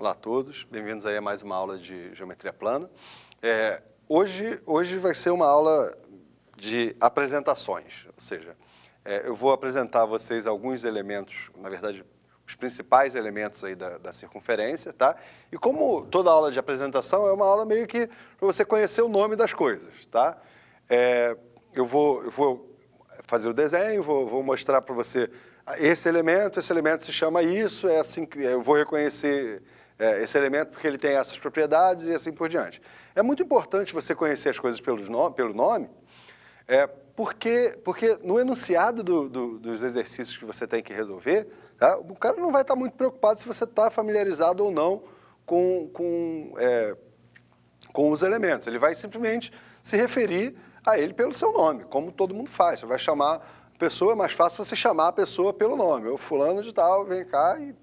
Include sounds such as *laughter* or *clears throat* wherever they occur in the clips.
Olá a todos, bem-vindos aí a mais uma aula de geometria plana. É, hoje, hoje vai ser uma aula de apresentações, ou seja, é, eu vou apresentar a vocês alguns elementos, na verdade, os principais elementos aí da, da, circunferência, tá? E como toda aula de apresentação é uma aula meio que para você conhecer o nome das coisas, tá? É, eu, vou, eu vou fazer o desenho, vou, vou mostrar para você esse elemento, esse elemento se chama isso, é assim que eu vou reconhecer é, esse elemento porque ele tem essas propriedades e assim por diante. É muito importante você conhecer as coisas pelos no, pelo nome, é, porque, porque no enunciado do, do, dos exercícios que você tem que resolver, tá, o cara não vai estar muito preocupado se você está familiarizado ou não com, com, é, com os elementos. Ele vai simplesmente se referir a ele pelo seu nome, como todo mundo faz. Você vai chamar pessoa, é mais fácil você chamar a pessoa pelo nome. o fulano de tal, vem cá e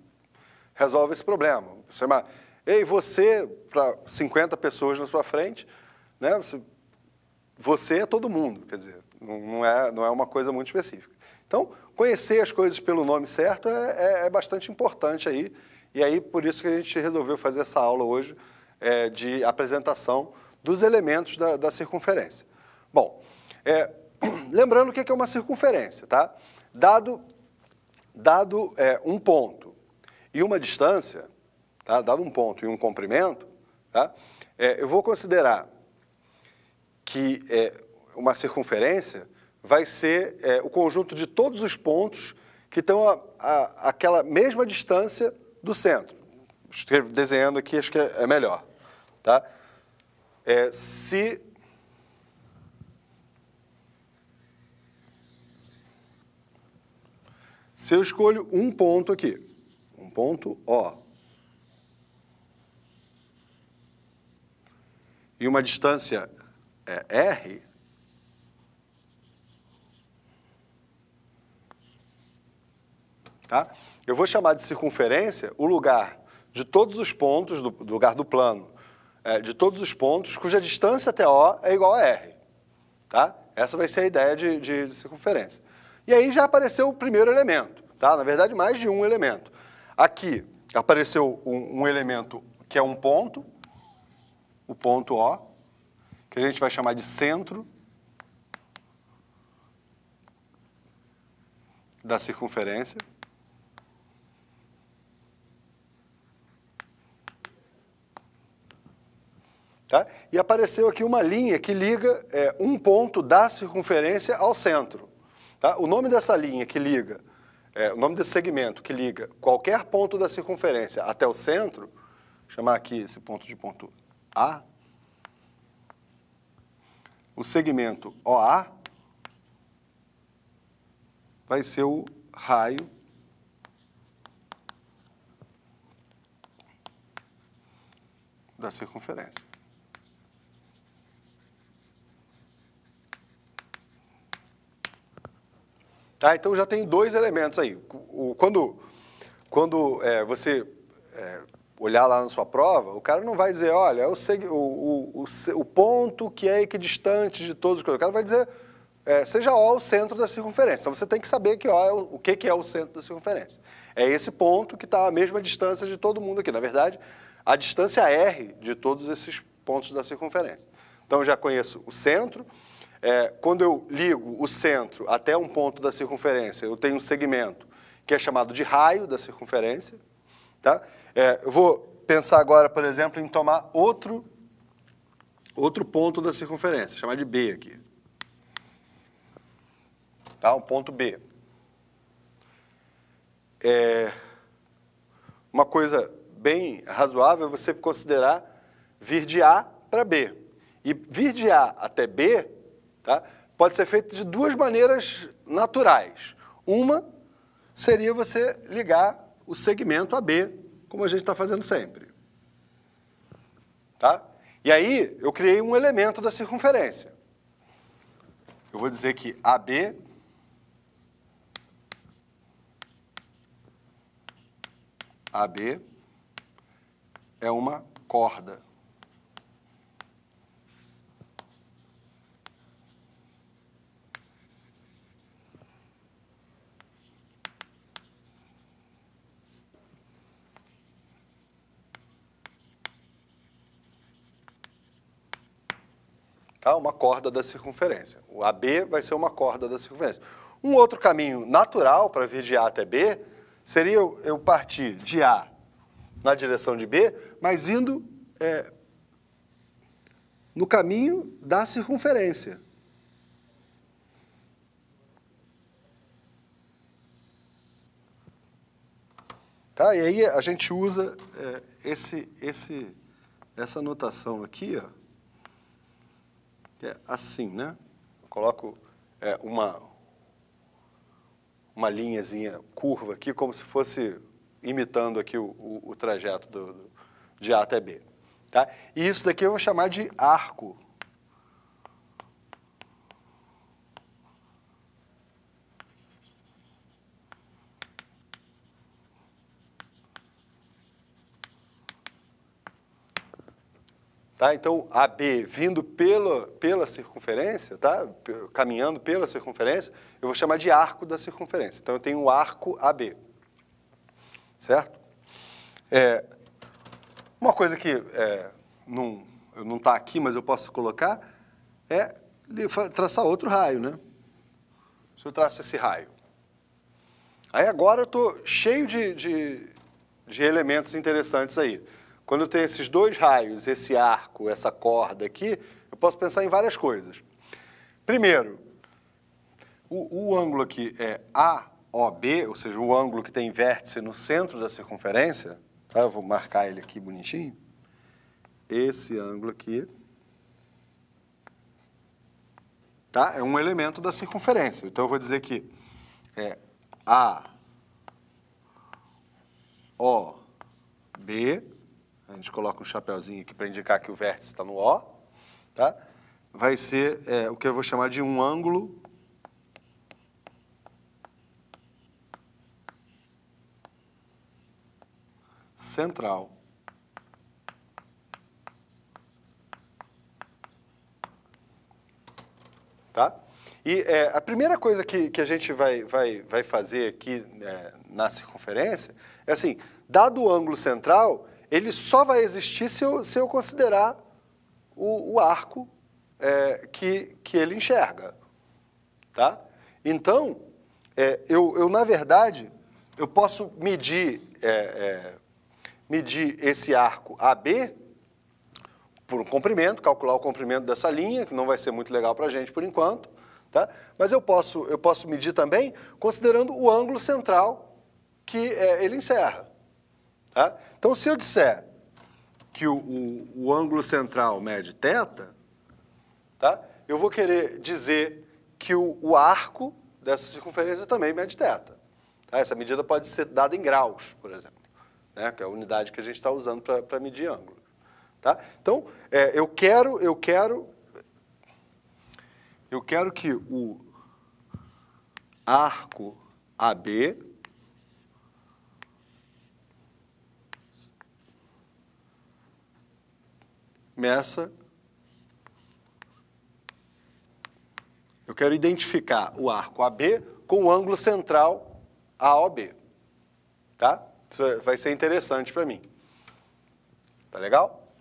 resolve esse problema. Você chama, ei, você, para 50 pessoas na sua frente, né, você, você é todo mundo, quer dizer, não é, não é uma coisa muito específica. Então, conhecer as coisas pelo nome certo é, é, é bastante importante aí, e aí por isso que a gente resolveu fazer essa aula hoje é, de apresentação dos elementos da, da circunferência. Bom, é, *clears throat* lembrando o que é uma circunferência, tá? Dado, dado é, um ponto e uma distância, tá, dado um ponto e um comprimento, tá, é, eu vou considerar que é, uma circunferência vai ser é, o conjunto de todos os pontos que estão a, a, aquela mesma distância do centro. Desenhando aqui, acho que é, é melhor. Tá? É, se se eu escolho um ponto aqui, ponto O. E uma distância é, R Tá? Eu vou chamar de circunferência o lugar de todos os pontos, do, do lugar do plano, é, de todos os pontos cuja distância até O é igual a R. Tá? Essa vai ser a ideia de, de, de circunferência. E aí já apareceu o primeiro elemento, tá? na verdade mais de um elemento. Aqui apareceu um, um elemento que é um ponto, o ponto O, que a gente vai chamar de centro da circunferência. Tá? E apareceu aqui uma linha que liga é, um ponto da circunferência ao centro. Tá? O nome dessa linha que liga é, o nome desse segmento que liga qualquer ponto da circunferência até o centro, chamar aqui esse ponto de ponto A, o segmento OA vai ser o raio da circunferência. Tá? Então já tem dois elementos aí. quando quando é, você é, olhar lá na sua prova, o cara não vai dizer, olha, é o, o, o, o ponto que é equidistante de todos os coisas. O cara vai dizer, é, seja O o centro da circunferência. Então você tem que saber que o, é o, o que, que é o centro da circunferência. É esse ponto que está à mesma distância de todo mundo aqui. Na verdade, a distância R de todos esses pontos da circunferência. Então já conheço o centro, é, quando eu ligo o centro até um ponto da circunferência, eu tenho um segmento que é chamado de raio da circunferência. Tá? É, eu vou pensar agora, por exemplo, em tomar outro, outro ponto da circunferência, chamar de B aqui. Tá? Um ponto B. É, uma coisa bem razoável é você considerar vir de A para B. E vir de A até B Tá? Pode ser feito de duas maneiras naturais. Uma seria você ligar o segmento AB, como a gente está fazendo sempre. Tá? E aí eu criei um elemento da circunferência. Eu vou dizer que AB AB é uma corda. tá? uma corda da circunferência. O AB vai ser uma corda da circunferência. Um outro caminho natural para vir de A até B seria eu partir de A na direção de B, mas indo é, no caminho da circunferência. Tá? E aí a gente usa é, esse, esse, essa notação aqui, ó que é assim, né? Eu coloco é, uma, uma linhazinha curva aqui, como se fosse imitando aqui o, o, o trajeto do, do, de A até B. Tá? E isso daqui eu vou chamar de arco Tá? Então, AB vindo pela, pela circunferência, tá? caminhando pela circunferência, eu vou chamar de arco da circunferência. Então, eu tenho o arco AB. Certo? É, uma coisa que é, não está aqui, mas eu posso colocar, é traçar outro raio. Né? Se eu traço esse raio. Aí agora eu estou cheio de, de, de elementos interessantes aí. Quando eu tenho esses dois raios, esse arco, essa corda aqui, eu posso pensar em várias coisas. Primeiro, o, o ângulo aqui é AOB, ou seja, o ângulo que tem vértice no centro da circunferência. Tá? Eu vou marcar ele aqui bonitinho. Esse ângulo aqui tá? é um elemento da circunferência. Então, eu vou dizer que é AOB a gente coloca um chapéuzinho aqui para indicar que o vértice está no O, tá? vai ser é, o que eu vou chamar de um ângulo central. Tá? E é, a primeira coisa que, que a gente vai, vai, vai fazer aqui é, na circunferência é assim, dado o ângulo central, ele só vai existir se eu, se eu considerar o, o arco é, que, que ele enxerga. Tá? Então, é, eu, eu, na verdade, eu posso medir, é, é medir esse arco AB por um comprimento, calcular o comprimento dessa linha, que não vai ser muito legal para a gente por enquanto, tá? mas eu posso, eu posso medir também considerando o ângulo central que é, ele encerra. Tá? Então, se eu disser que o, o, o ângulo central mede θ, tá? eu vou querer dizer que o, o arco dessa circunferência também mede θ. Tá? Essa medida pode ser dada em graus, por exemplo, né? que é a unidade que a gente está usando para medir ângulo. Tá? Então, é, eu quero, eu quero, eu quero que o arco AB Começa. Eu quero identificar o arco AB com o ângulo central AOB. Tá? Isso é, vai ser interessante para mim. Tá legal?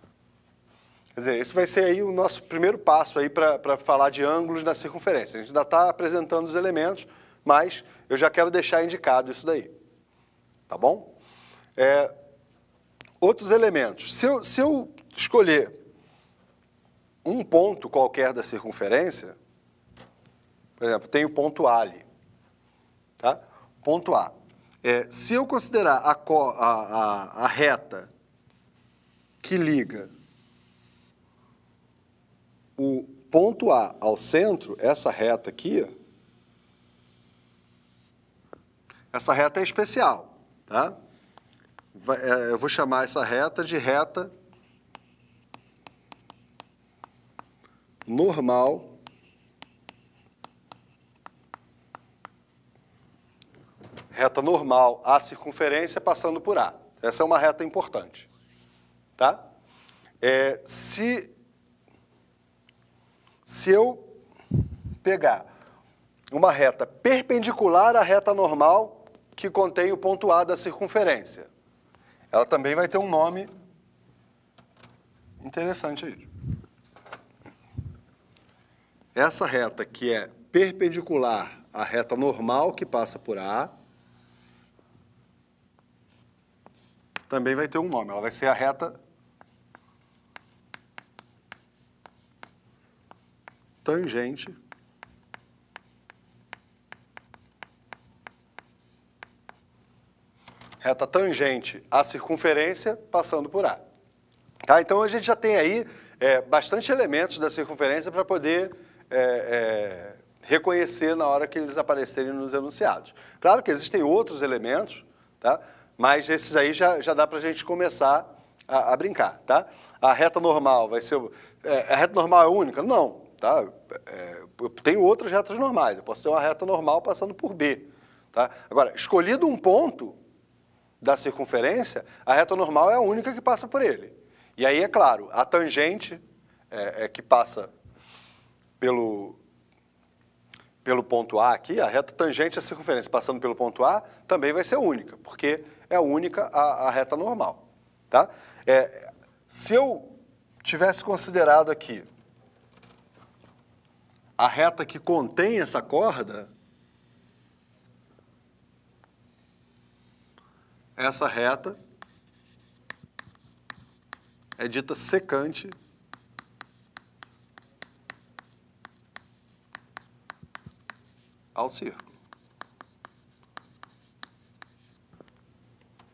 Quer dizer, esse vai ser aí o nosso primeiro passo aí para falar de ângulos na circunferência. A gente ainda está apresentando os elementos, mas eu já quero deixar indicado isso daí. Tá bom? É, outros elementos. Se eu, se eu escolher um ponto qualquer da circunferência, por exemplo, tem o ponto A ali. Tá? Ponto A. É, se eu considerar a, a, a reta que liga o ponto A ao centro, essa reta aqui, essa reta é especial. Tá? É, eu vou chamar essa reta de reta normal reta normal à circunferência passando por A. Essa é uma reta importante. Tá? É, se, se eu pegar uma reta perpendicular à reta normal que contém o ponto A da circunferência, ela também vai ter um nome interessante aí. Essa reta que é perpendicular à reta normal que passa por A, também vai ter um nome. Ela vai ser a reta tangente reta tangente à circunferência passando por A. Tá? Então, a gente já tem aí é, bastante elementos da circunferência para poder é, é, reconhecer na hora que eles aparecerem nos enunciados. Claro que existem outros elementos, tá? mas esses aí já, já dá para a gente começar a, a, brincar. Tá? A reta normal vai ser. É, a reta normal é única? Não. Tá? É, eu tenho outras retas normais. Eu posso ter uma reta normal passando por B. Tá? Agora, escolhido um ponto da circunferência, a reta normal é a única que passa por ele. E aí, é claro, a tangente é, é que passa pelo, pelo ponto A aqui, a reta tangente à circunferência passando pelo ponto A também vai ser única, porque é única a, a reta normal. Tá? É, se eu tivesse considerado aqui a reta que contém essa corda, essa reta é dita secante ao círculo.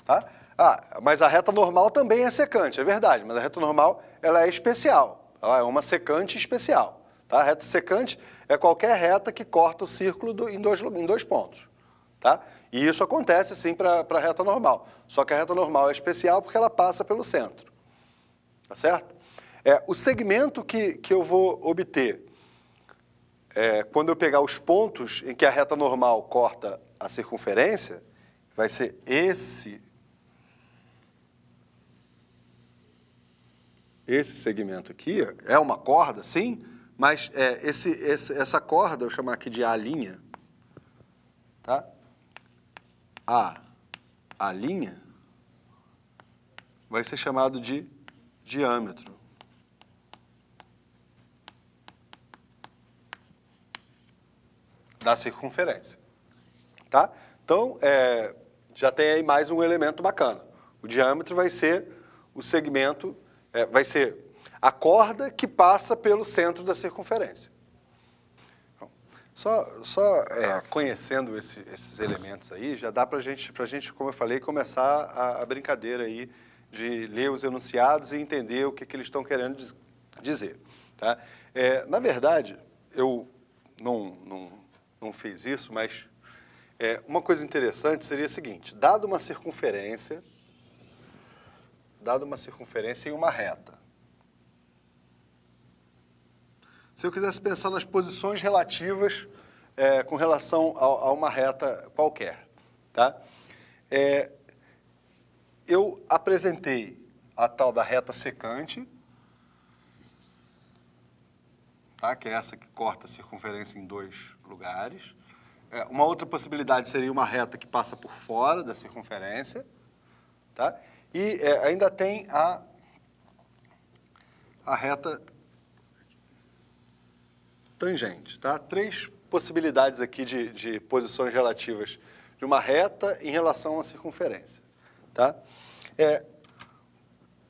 Tá? Ah, mas a reta normal também é secante, é verdade, mas a reta normal ela é especial, ela é uma secante especial. Tá? A reta secante é qualquer reta que corta o círculo do, em, dois, em dois pontos. Tá? E isso acontece sim para a reta normal, só que a reta normal é especial porque ela passa pelo centro. Tá certo? É, o segmento que, que eu vou obter é, quando eu pegar os pontos em que a reta normal corta a circunferência, vai ser esse esse segmento aqui é uma corda, sim, mas é, esse, esse, essa corda, eu vou chamar aqui de A linha, tá? A, A linha vai ser chamado de diâmetro. da circunferência. Tá? Então, é, já tem aí mais um elemento bacana. O diâmetro vai ser o segmento, é, vai ser a corda que passa pelo centro da circunferência. só, só é, conhecendo esse, esses elementos aí, já dá para gente, a gente, como eu falei, começar a, a, brincadeira aí de ler os enunciados e entender o que, que eles estão querendo dizer. Tá? É, na verdade, eu não, não não fez isso, mas é, uma coisa interessante seria a seguinte: dado uma circunferência, dado uma circunferência em uma reta. Se eu quisesse pensar nas posições relativas é, com relação a, a, uma reta qualquer, tá? É, eu apresentei a tal da reta secante, tá? que é essa que corta a circunferência em dois lugares. É, uma outra possibilidade seria uma reta que passa por fora da circunferência. Tá? E é, ainda tem a, a reta tangente. Tá? Três possibilidades aqui de, de posições relativas de uma reta em relação à circunferência. Tá? É,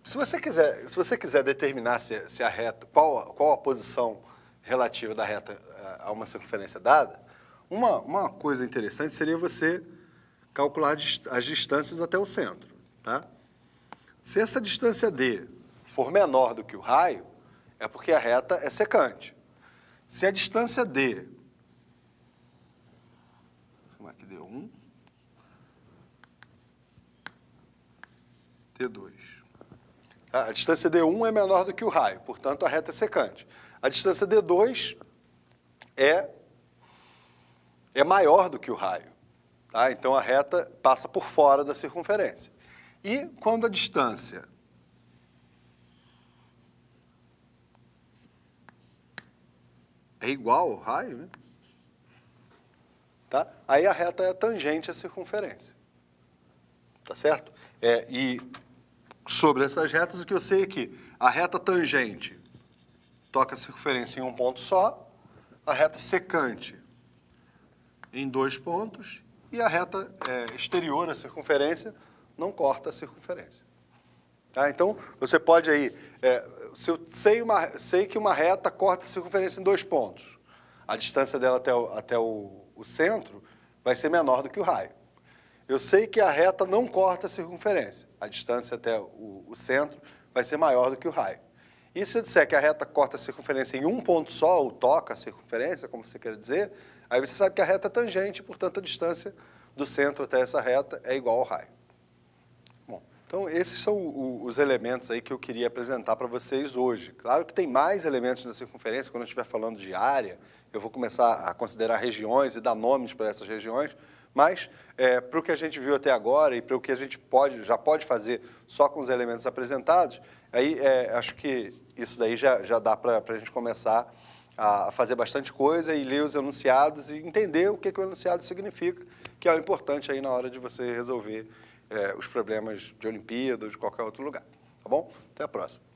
se você quiser, se você quiser determinar se, é, se é a reta, qual, qual a posição relativa da reta eh, a uma circunferência dada, uma, uma coisa interessante seria você calcular as distâncias até o centro. Tá? Se essa distância D for menor do que o raio, é porque a reta é secante. Se a distância D, chamar aqui D1, T2, a distância D1 é menor do que o raio, portanto, a reta é secante. A distância D2 é, é maior do que o raio. Tá? Então, a reta passa por fora da circunferência. E quando a distância é igual ao raio, né? tá? aí a reta é tangente à circunferência. Tá certo? É, e sobre essas retas, o que eu sei é que a reta tangente toca a circunferência em um ponto só, a reta secante em dois pontos e a reta é, exterior à circunferência não corta a circunferência. Tá? Então, você pode aí, é, se eu sei, uma, sei que uma reta corta a circunferência em dois pontos, a distância dela até, o, até o, o centro vai ser menor do que o raio. Eu sei que a reta não corta a circunferência, a distância até o, o centro vai ser maior do que o raio. E se eu disser que a reta corta a circunferência em um ponto só, ou toca a circunferência, como você quer dizer, aí você sabe que a reta é tangente, portanto, a distância do centro até essa reta é igual ao raio. Bom, então esses são os elementos aí que eu queria apresentar para vocês hoje. Claro que tem mais elementos na circunferência, quando eu estiver falando de área, eu vou começar a considerar regiões e dar nomes para essas regiões, mas, é, para o que a gente viu até agora e para o que a gente pode, já pode fazer só com os elementos apresentados, aí é, acho que isso daí já, já dá para a gente começar a fazer bastante coisa e ler os enunciados e entender o que, que o enunciado significa, que é o importante aí na hora de você resolver é, os problemas de Olimpíada ou de qualquer outro lugar. Tá bom? Até a próxima.